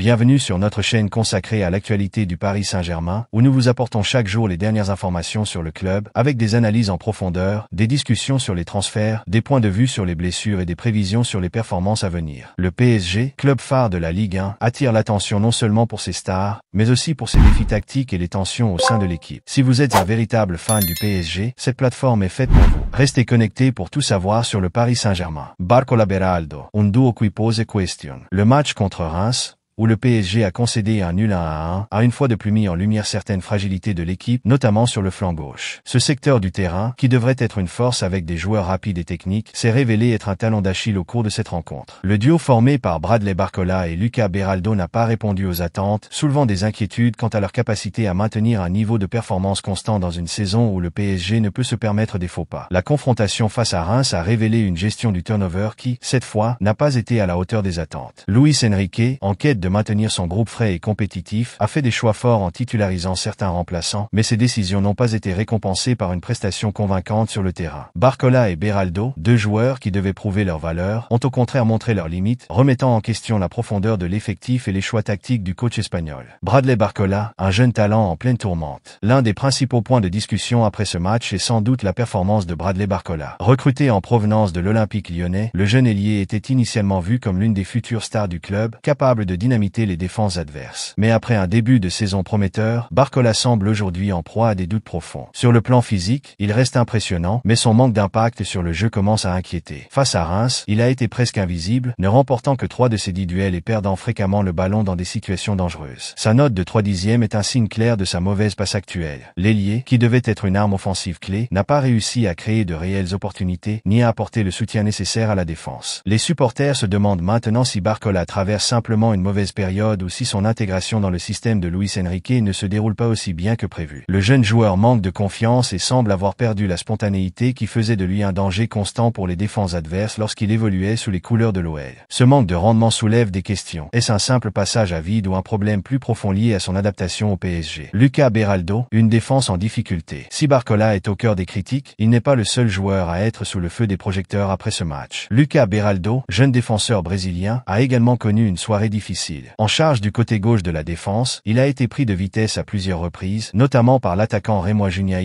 Bienvenue sur notre chaîne consacrée à l'actualité du Paris Saint-Germain, où nous vous apportons chaque jour les dernières informations sur le club, avec des analyses en profondeur, des discussions sur les transferts, des points de vue sur les blessures et des prévisions sur les performances à venir. Le PSG, club phare de la Ligue 1, attire l'attention non seulement pour ses stars, mais aussi pour ses défis tactiques et les tensions au sein de l'équipe. Si vous êtes un véritable fan du PSG, cette plateforme est faite pour vous. Restez connecté pour tout savoir sur le Paris Saint-Germain. Barco Laberaldo, un duo qui pose question. Le match contre Reims, où le PSG a concédé un nul 1 à 1, a une fois de plus mis en lumière certaines fragilités de l'équipe, notamment sur le flanc gauche. Ce secteur du terrain, qui devrait être une force avec des joueurs rapides et techniques, s'est révélé être un talent d'Achille au cours de cette rencontre. Le duo formé par Bradley Barcola et Luca Beraldo n'a pas répondu aux attentes, soulevant des inquiétudes quant à leur capacité à maintenir un niveau de performance constant dans une saison où le PSG ne peut se permettre des faux pas. La confrontation face à Reims a révélé une gestion du turnover qui, cette fois, n'a pas été à la hauteur des attentes. Luis Enrique, en quête de maintenir son groupe frais et compétitif, a fait des choix forts en titularisant certains remplaçants, mais ces décisions n'ont pas été récompensées par une prestation convaincante sur le terrain. Barcola et Beraldo, deux joueurs qui devaient prouver leur valeur, ont au contraire montré leurs limites, remettant en question la profondeur de l'effectif et les choix tactiques du coach espagnol. Bradley Barcola, un jeune talent en pleine tourmente. L'un des principaux points de discussion après ce match est sans doute la performance de Bradley Barcola. Recruté en provenance de l'Olympique lyonnais, le jeune ailier était initialement vu comme l'une des futures stars du club, capable de dynamiter les défenses adverses. Mais après un début de saison prometteur, Barcola semble aujourd'hui en proie à des doutes profonds. Sur le plan physique, il reste impressionnant, mais son manque d'impact sur le jeu commence à inquiéter. Face à Reims, il a été presque invisible, ne remportant que trois de ses dix duels et perdant fréquemment le ballon dans des situations dangereuses. Sa note de 3 dixièmes est un signe clair de sa mauvaise passe actuelle. L'ailier, qui devait être une arme offensive clé, n'a pas réussi à créer de réelles opportunités, ni à apporter le soutien nécessaire à la défense. Les supporters se demandent maintenant si Barcola traverse simplement une mauvaise période ou si son intégration dans le système de Luis Enrique ne se déroule pas aussi bien que prévu. Le jeune joueur manque de confiance et semble avoir perdu la spontanéité qui faisait de lui un danger constant pour les défenses adverses lorsqu'il évoluait sous les couleurs de l'OL. Ce manque de rendement soulève des questions. Est-ce un simple passage à vide ou un problème plus profond lié à son adaptation au PSG Lucas Beraldo, une défense en difficulté. Si Barcola est au cœur des critiques, il n'est pas le seul joueur à être sous le feu des projecteurs après ce match. Lucas Beraldo, jeune défenseur brésilien, a également connu une soirée difficile en charge du côté gauche de la défense, il a été pris de vitesse à plusieurs reprises, notamment par l'attaquant Rémois Junia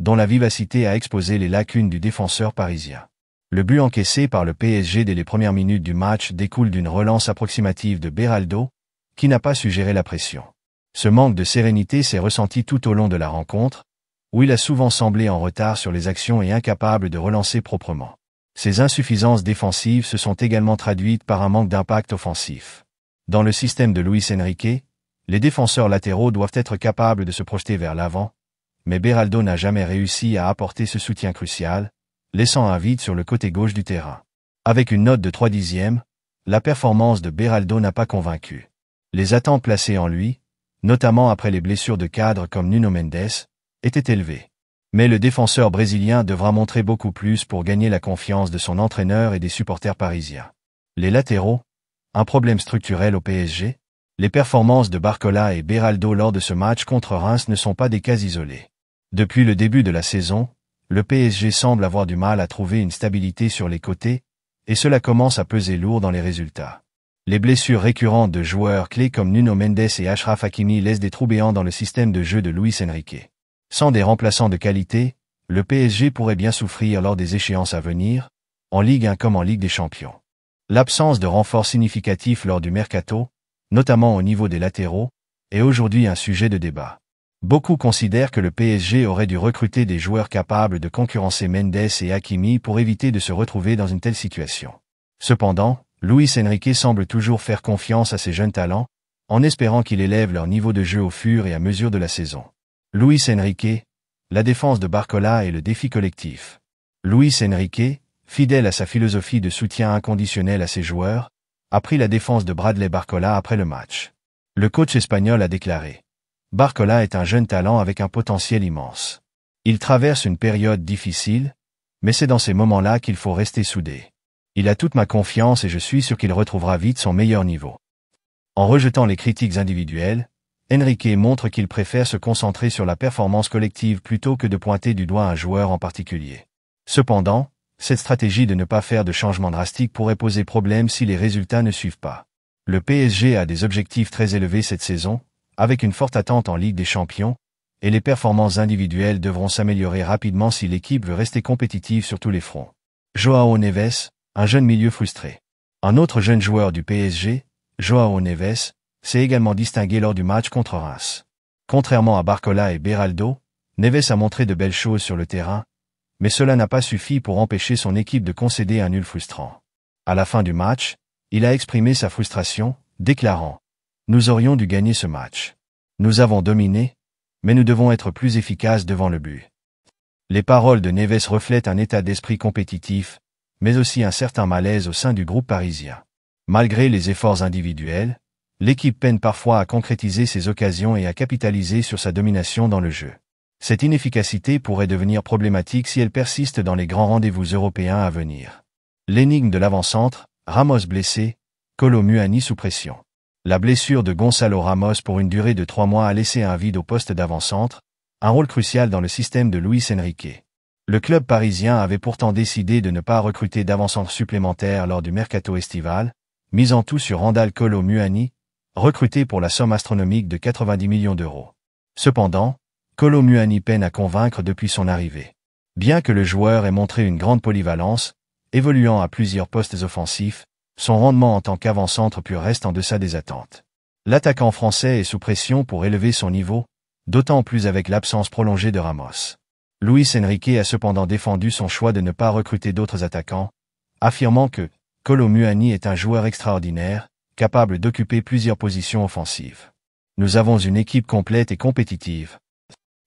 dont la vivacité a exposé les lacunes du défenseur parisien. Le but encaissé par le PSG dès les premières minutes du match découle d'une relance approximative de Beraldo, qui n'a pas su gérer la pression. Ce manque de sérénité s'est ressenti tout au long de la rencontre, où il a souvent semblé en retard sur les actions et incapable de relancer proprement. Ces insuffisances défensives se sont également traduites par un manque d'impact offensif. Dans le système de Luis Enrique, les défenseurs latéraux doivent être capables de se projeter vers l'avant, mais Beraldo n'a jamais réussi à apporter ce soutien crucial, laissant un vide sur le côté gauche du terrain. Avec une note de 3 dixièmes, la performance de Beraldo n'a pas convaincu. Les attentes placées en lui, notamment après les blessures de cadres comme Nuno Mendes, étaient élevées. Mais le défenseur brésilien devra montrer beaucoup plus pour gagner la confiance de son entraîneur et des supporters parisiens. Les latéraux, un problème structurel au PSG Les performances de Barcola et Beraldo lors de ce match contre Reims ne sont pas des cas isolés. Depuis le début de la saison, le PSG semble avoir du mal à trouver une stabilité sur les côtés, et cela commence à peser lourd dans les résultats. Les blessures récurrentes de joueurs clés comme Nuno Mendes et Ashraf Hakimi laissent des trous béants dans le système de jeu de Luis Enrique. Sans des remplaçants de qualité, le PSG pourrait bien souffrir lors des échéances à venir, en Ligue 1 comme en Ligue des Champions l'absence de renforts significatifs lors du mercato, notamment au niveau des latéraux, est aujourd'hui un sujet de débat. Beaucoup considèrent que le PSG aurait dû recruter des joueurs capables de concurrencer Mendes et Hakimi pour éviter de se retrouver dans une telle situation. Cependant, Luis Enrique semble toujours faire confiance à ses jeunes talents, en espérant qu'il élève leur niveau de jeu au fur et à mesure de la saison. Luis Enrique, la défense de Barcola et le défi collectif. Luis Enrique, fidèle à sa philosophie de soutien inconditionnel à ses joueurs, a pris la défense de Bradley Barcola après le match. Le coach espagnol a déclaré « Barcola est un jeune talent avec un potentiel immense. Il traverse une période difficile, mais c'est dans ces moments-là qu'il faut rester soudé. Il a toute ma confiance et je suis sûr qu'il retrouvera vite son meilleur niveau. » En rejetant les critiques individuelles, Enrique montre qu'il préfère se concentrer sur la performance collective plutôt que de pointer du doigt un joueur en particulier. Cependant, cette stratégie de ne pas faire de changements drastiques pourrait poser problème si les résultats ne suivent pas. Le PSG a des objectifs très élevés cette saison, avec une forte attente en Ligue des Champions, et les performances individuelles devront s'améliorer rapidement si l'équipe veut rester compétitive sur tous les fronts. Joao Neves, un jeune milieu frustré. Un autre jeune joueur du PSG, Joao Neves, s'est également distingué lors du match contre Reims. Contrairement à Barcola et Beraldo, Neves a montré de belles choses sur le terrain, mais cela n'a pas suffi pour empêcher son équipe de concéder un nul frustrant. À la fin du match, il a exprimé sa frustration, déclarant ⁇ Nous aurions dû gagner ce match. Nous avons dominé, mais nous devons être plus efficaces devant le but. ⁇ Les paroles de Neves reflètent un état d'esprit compétitif, mais aussi un certain malaise au sein du groupe parisien. Malgré les efforts individuels, l'équipe peine parfois à concrétiser ses occasions et à capitaliser sur sa domination dans le jeu cette inefficacité pourrait devenir problématique si elle persiste dans les grands rendez-vous européens à venir. L'énigme de l'avant-centre, Ramos blessé, Muani sous pression. La blessure de Gonzalo Ramos pour une durée de trois mois a laissé un vide au poste d'avant-centre, un rôle crucial dans le système de Luis Enrique. Le club parisien avait pourtant décidé de ne pas recruter d'avant-centre supplémentaire lors du mercato estival, mis en tout sur Randall Muani, recruté pour la somme astronomique de 90 millions d'euros. Cependant, Colo Muani peine à convaincre depuis son arrivée. Bien que le joueur ait montré une grande polyvalence, évoluant à plusieurs postes offensifs, son rendement en tant qu'avant-centre pur reste en deçà des attentes. L'attaquant français est sous pression pour élever son niveau, d'autant plus avec l'absence prolongée de Ramos. Luis Enrique a cependant défendu son choix de ne pas recruter d'autres attaquants, affirmant que Colo Muani est un joueur extraordinaire, capable d'occuper plusieurs positions offensives. Nous avons une équipe complète et compétitive,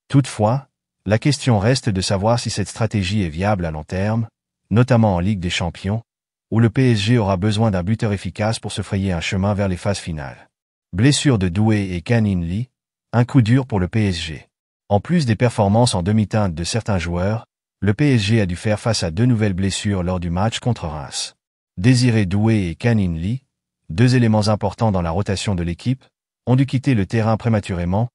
Toutefois, la question reste de savoir si cette stratégie est viable à long terme, notamment en Ligue des Champions, où le PSG aura besoin d'un buteur efficace pour se frayer un chemin vers les phases finales. Blessure de Doué et Kanin Lee, un coup dur pour le PSG. En plus des performances en demi-teinte de certains joueurs, le PSG a dû faire face à deux nouvelles blessures lors du match contre Reims. Désiré Doué et Kanin Lee, deux éléments importants dans la rotation de l'équipe, ont dû quitter le terrain prématurément,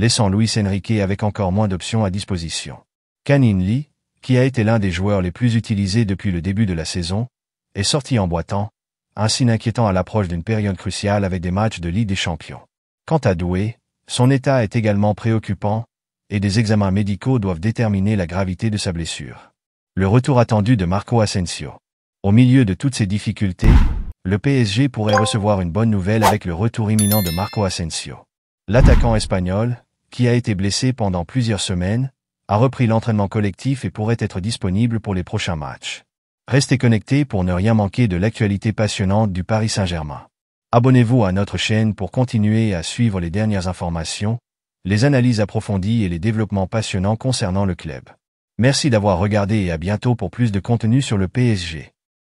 laissant Luis Enrique avec encore moins d'options à disposition. Canin Lee, qui a été l'un des joueurs les plus utilisés depuis le début de la saison, est sorti en boitant, ainsi signe inquiétant à l'approche d'une période cruciale avec des matchs de Ligue des Champions. Quant à Doué, son état est également préoccupant, et des examens médicaux doivent déterminer la gravité de sa blessure. Le retour attendu de Marco Asensio. Au milieu de toutes ces difficultés, le PSG pourrait recevoir une bonne nouvelle avec le retour imminent de Marco Asensio. L'attaquant espagnol, qui a été blessé pendant plusieurs semaines, a repris l'entraînement collectif et pourrait être disponible pour les prochains matchs. Restez connectés pour ne rien manquer de l'actualité passionnante du Paris Saint-Germain. Abonnez-vous à notre chaîne pour continuer à suivre les dernières informations, les analyses approfondies et les développements passionnants concernant le club. Merci d'avoir regardé et à bientôt pour plus de contenu sur le PSG.